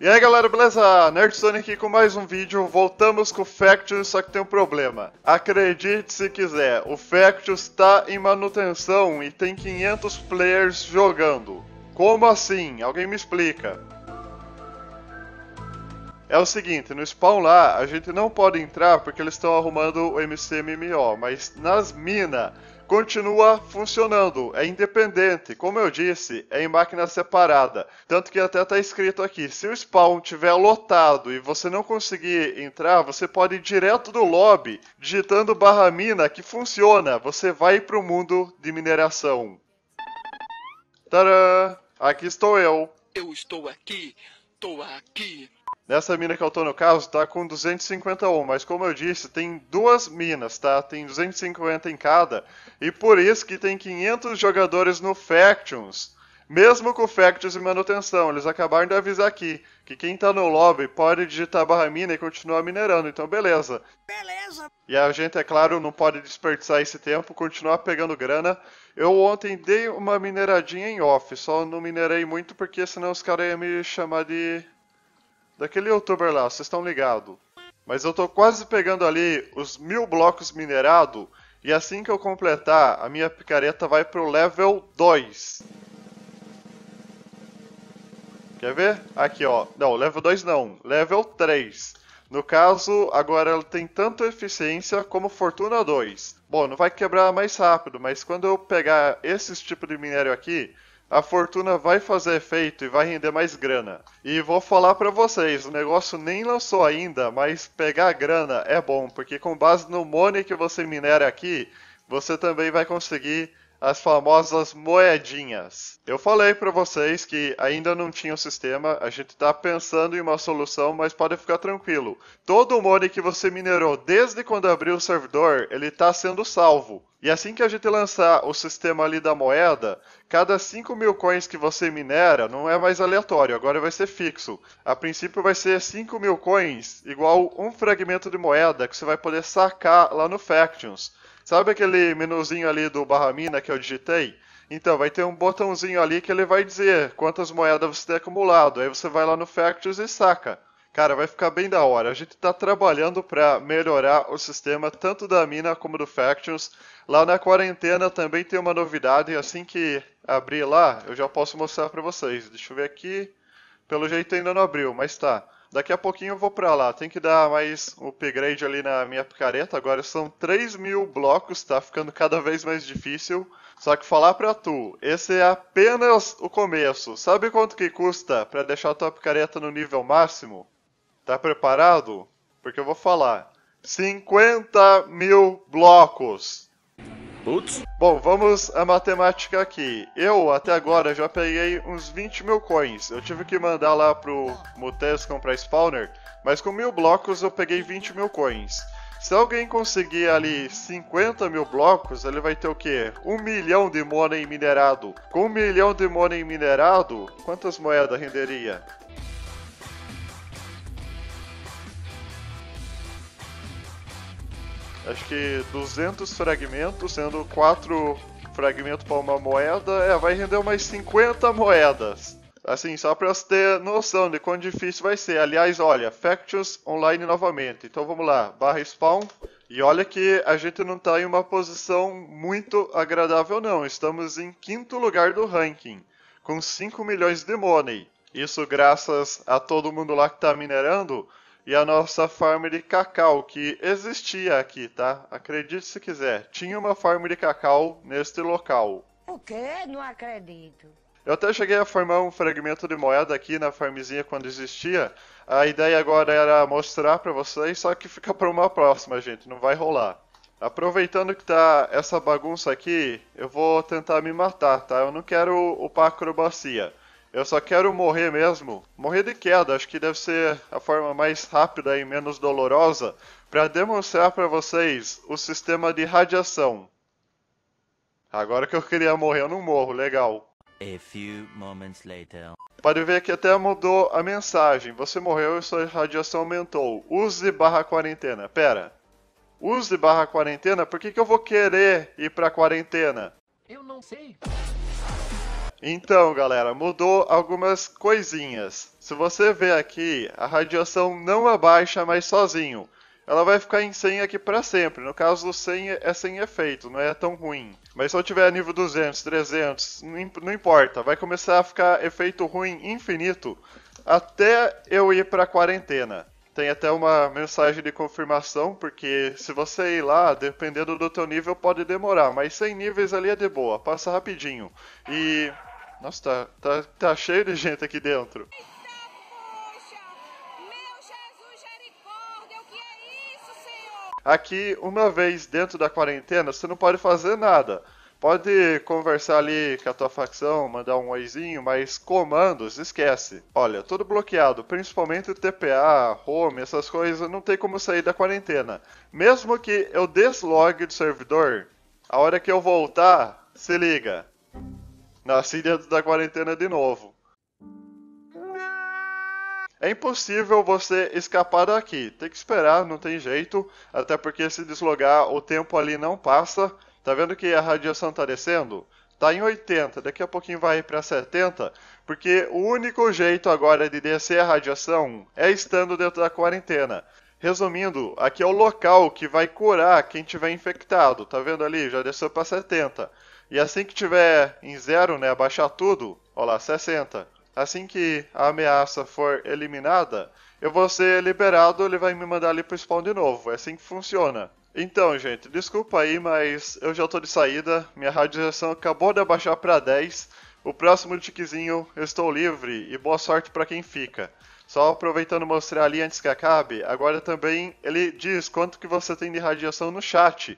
E aí galera, beleza? Nerd Sonic aqui com mais um vídeo. Voltamos com o Factus, só que tem um problema. Acredite se quiser, o Factions está em manutenção e tem 500 players jogando. Como assim? Alguém me explica. É o seguinte, no spawn lá a gente não pode entrar porque eles estão arrumando o MCMMO, mas nas minas continua funcionando, é independente. Como eu disse, é em máquina separada. Tanto que até está escrito aqui: se o spawn tiver lotado e você não conseguir entrar, você pode ir direto do lobby, digitando barra mina, que funciona. Você vai para o mundo de mineração. Tadã! Aqui estou eu. Eu estou aqui, estou aqui. Nessa mina que eu tô no caso, tá com 251, mas como eu disse, tem duas minas, tá? Tem 250 em cada, e por isso que tem 500 jogadores no Factions. Mesmo com Factions e manutenção, eles acabaram de avisar aqui que quem tá no lobby pode digitar barra mina e continuar minerando, então beleza. Beleza. E a gente, é claro, não pode desperdiçar esse tempo, continuar pegando grana. Eu ontem dei uma mineradinha em off, só não minerei muito porque senão os caras iam me chamar de daquele youtuber lá, vocês estão ligados. Mas eu tô quase pegando ali os mil blocos minerado e assim que eu completar, a minha picareta vai pro level 2. Quer ver? Aqui, ó. Não, level 2 não. Level 3. No caso, agora ela tem tanto eficiência como fortuna 2. Bom, não vai quebrar mais rápido, mas quando eu pegar esse tipo de minério aqui, a fortuna vai fazer efeito e vai render mais grana. E vou falar para vocês, o negócio nem lançou ainda, mas pegar grana é bom, porque com base no money que você minera aqui, você também vai conseguir as famosas moedinhas. Eu falei para vocês que ainda não tinha o sistema, a gente está pensando em uma solução, mas pode ficar tranquilo. Todo o money que você minerou desde quando abriu o servidor, ele está sendo salvo. E assim que a gente lançar o sistema ali da moeda, cada 5 mil coins que você minera não é mais aleatório, agora vai ser fixo. A princípio vai ser 5 mil coins igual um fragmento de moeda que você vai poder sacar lá no Factions. Sabe aquele menuzinho ali do mina que eu digitei? Então, vai ter um botãozinho ali que ele vai dizer quantas moedas você tem acumulado. Aí você vai lá no Factors e saca. Cara, vai ficar bem da hora. A gente está trabalhando para melhorar o sistema tanto da mina como do Factions. Lá na quarentena também tem uma novidade. Assim que abrir lá, eu já posso mostrar para vocês. Deixa eu ver aqui. Pelo jeito ainda não abriu, mas tá. Daqui a pouquinho eu vou para lá. Tem que dar mais upgrade ali na minha picareta. Agora são 3 mil blocos, tá ficando cada vez mais difícil. Só que falar pra tu, esse é apenas o começo. Sabe quanto que custa para deixar a tua picareta no nível máximo? Tá preparado? Porque eu vou falar. 50 mil blocos. Bom, vamos à matemática aqui. Eu, até agora, já peguei uns 20 mil coins. Eu tive que mandar lá pro Mutes comprar spawner, mas com mil blocos eu peguei 20 mil coins. Se alguém conseguir ali 50 mil blocos, ele vai ter o quê? Um milhão de money minerado. Com um milhão de money minerado, quantas moedas renderia? acho que 200 fragmentos, sendo 4 fragmentos para uma moeda, é, vai render umas 50 moedas. Assim, só para você ter noção de quão difícil vai ser. Aliás, olha, Factions online novamente. Então vamos lá, barra spawn. E olha que a gente não está em uma posição muito agradável não. Estamos em quinto lugar do ranking, com 5 milhões de money. Isso graças a todo mundo lá que está minerando e a nossa farm de cacau, que existia aqui, tá? Acredite se quiser, tinha uma farm de cacau neste local. O quê? Não acredito. Eu até cheguei a formar um fragmento de moeda aqui na farmzinha quando existia. A ideia agora era mostrar para vocês, só que fica para uma próxima, gente, não vai rolar. Aproveitando que tá essa bagunça aqui, eu vou tentar me matar, tá? Eu não quero upar acrobacia. Eu só quero morrer mesmo. Morrer de queda, acho que deve ser a forma mais rápida e menos dolorosa para demonstrar para vocês o sistema de radiação. Agora que eu queria morrer, eu não morro, legal. A few moments later. Pode ver que até mudou a mensagem. Você morreu e sua radiação aumentou. Use barra quarentena. Pera. Use barra quarentena? Por que, que eu vou querer ir pra quarentena? Eu não sei. Então, galera, mudou algumas coisinhas. Se você ver aqui, a radiação não abaixa mais sozinho. Ela vai ficar em 100 aqui para sempre. No caso, 100 é, é sem efeito, não é tão ruim. Mas se eu tiver nível 200, 300, não importa. Vai começar a ficar efeito ruim infinito até eu ir para quarentena. Tem até uma mensagem de confirmação, porque se você ir lá, dependendo do teu nível, pode demorar. Mas 100 níveis ali é de boa, passa rapidinho. E nossa, tá, tá, tá cheio de gente aqui dentro. É é aqui, uma vez dentro da quarentena, você não pode fazer nada. Pode conversar ali com a tua facção, mandar um oizinho, mas comandos, esquece. Olha, tudo bloqueado, principalmente TPA, home, essas coisas, não tem como sair da quarentena. Mesmo que eu deslogue do servidor, a hora que eu voltar, se liga, Nasci dentro da quarentena de novo. É impossível você escapar daqui. Tem que esperar, não tem jeito. Até porque se deslogar, o tempo ali não passa. Tá vendo que a radiação tá descendo? Tá em 80, daqui a pouquinho vai para 70, porque o único jeito agora de descer a radiação é estando dentro da quarentena. Resumindo, aqui é o local que vai curar quem tiver infectado. Tá vendo ali? Já desceu para 70. E assim que tiver em zero, né, abaixar tudo, ó lá, 60. Assim que a ameaça for eliminada, eu vou ser liberado, ele vai me mandar ali pro spawn de novo. É assim que funciona. Então, gente, desculpa aí, mas eu já tô de saída. Minha radiação acabou de abaixar para 10. O próximo tiquezinho eu estou livre e boa sorte para quem fica. Só aproveitando mostrar ali antes que acabe, agora também ele diz quanto que você tem de radiação no chat.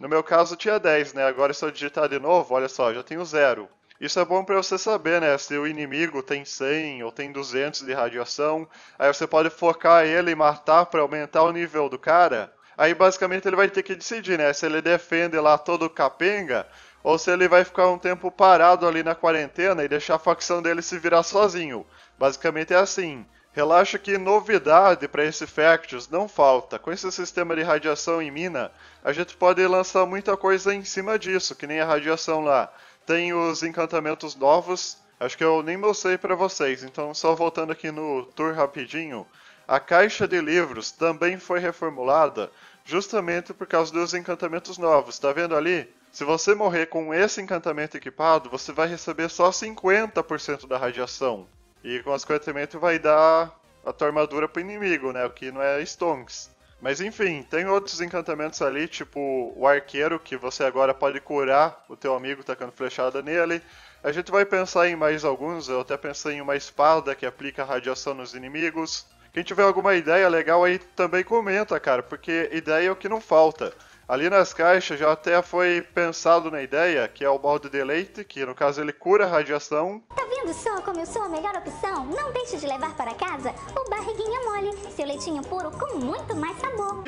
No meu caso tinha 10, né? Agora se eu digitar de novo, olha só, já tenho 0. Isso é bom para você saber, né? Se o inimigo tem 100 ou tem 200 de radiação, aí você pode focar ele e matar para aumentar o nível do cara. Aí basicamente ele vai ter que decidir, né? Se ele defende lá todo o capenga ou se ele vai ficar um tempo parado ali na quarentena e deixar a facção dele se virar sozinho. Basicamente é assim. Relaxa que novidade para esse Factions não falta. Com esse sistema de radiação em mina, a gente pode lançar muita coisa em cima disso, que nem a radiação lá. Tem os encantamentos novos, acho que eu nem mostrei para vocês, então só voltando aqui no tour rapidinho. A caixa de livros também foi reformulada, justamente por causa dos encantamentos novos, tá vendo ali? Se você morrer com esse encantamento equipado, você vai receber só 50% da radiação. E consequentemente vai dar a tua armadura pro inimigo, né? O que não é stonks. Mas enfim, tem outros encantamentos ali, tipo o arqueiro, que você agora pode curar o teu amigo tacando flechada nele. A gente vai pensar em mais alguns, eu até pensei em uma espada que aplica radiação nos inimigos. Quem tiver alguma ideia legal aí também comenta, cara, porque ideia é o que não falta. Ali nas caixas já até foi pensado na ideia, que é o balde de leite, que no caso ele cura a radiação. Tá vendo só como eu sou a melhor opção? Não deixe de levar para casa o barriguinha mole, seu leitinho puro com muito mais sabor.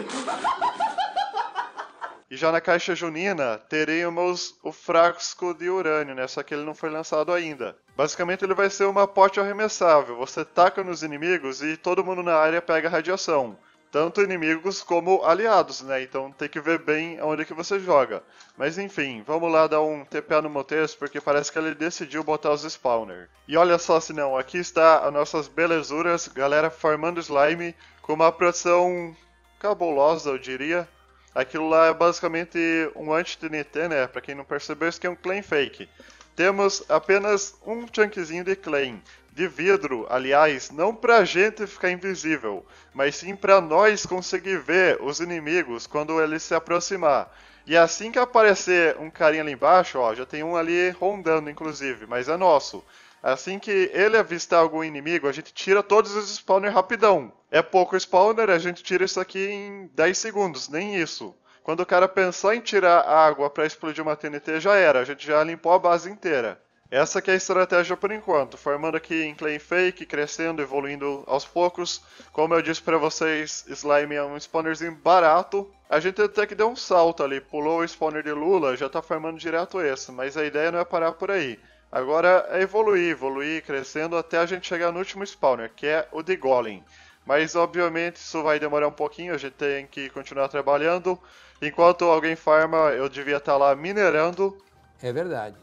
E já na caixa junina teremos o frasco de urânio, né? Só que ele não foi lançado ainda. Basicamente ele vai ser uma pote arremessável. Você taca nos inimigos e todo mundo na área pega radiação tanto inimigos como aliados, né? Então tem que ver bem onde que você joga. Mas enfim, vamos lá dar um TPA no Montez, porque parece que ele decidiu botar os spawner. E olha só se não, aqui está as nossas belezuras, galera farmando slime com uma produção cabulosa, eu diria. Aquilo lá é basicamente um anti-TNT, né? Pra quem não percebeu, isso aqui é um claim fake. Temos apenas um chunkzinho de claim de vidro, aliás, não pra gente ficar invisível, mas sim para nós conseguir ver os inimigos quando eles se aproximar. E assim que aparecer um carinha ali embaixo, ó, já tem um ali rondando inclusive, mas é nosso. Assim que ele avistar algum inimigo, a gente tira todos os spawners rapidão. É pouco spawner, a gente tira isso aqui em 10 segundos, nem isso. Quando o cara pensar em tirar água para explodir uma TNT, já era, a gente já limpou a base inteira. Essa que é a estratégia por enquanto, formando aqui em Clay Fake, crescendo, evoluindo aos poucos. Como eu disse para vocês, Slime é um spawnerzinho barato. A gente até que deu um salto ali, pulou o spawner de Lula, já tá formando direto esse, mas a ideia não é parar por aí. Agora é evoluir, evoluir, crescendo até a gente chegar no último spawner, que é o de Golem. Mas obviamente isso vai demorar um pouquinho, a gente tem que continuar trabalhando. Enquanto alguém farma, eu devia estar tá lá minerando. É verdade.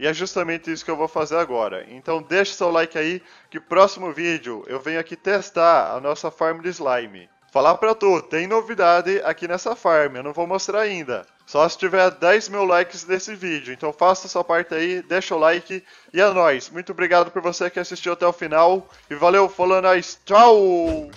E é justamente isso que eu vou fazer agora. Então deixe seu like aí, que próximo vídeo eu venho aqui testar a nossa farm de slime. Falar pra tu, tem novidade aqui nessa farm, eu não vou mostrar ainda. Só se tiver 10 mil likes nesse vídeo. Então faça sua parte aí, deixa o like. E é nóis. Muito obrigado por você que assistiu até o final. E valeu, falando é nóis. Tchau!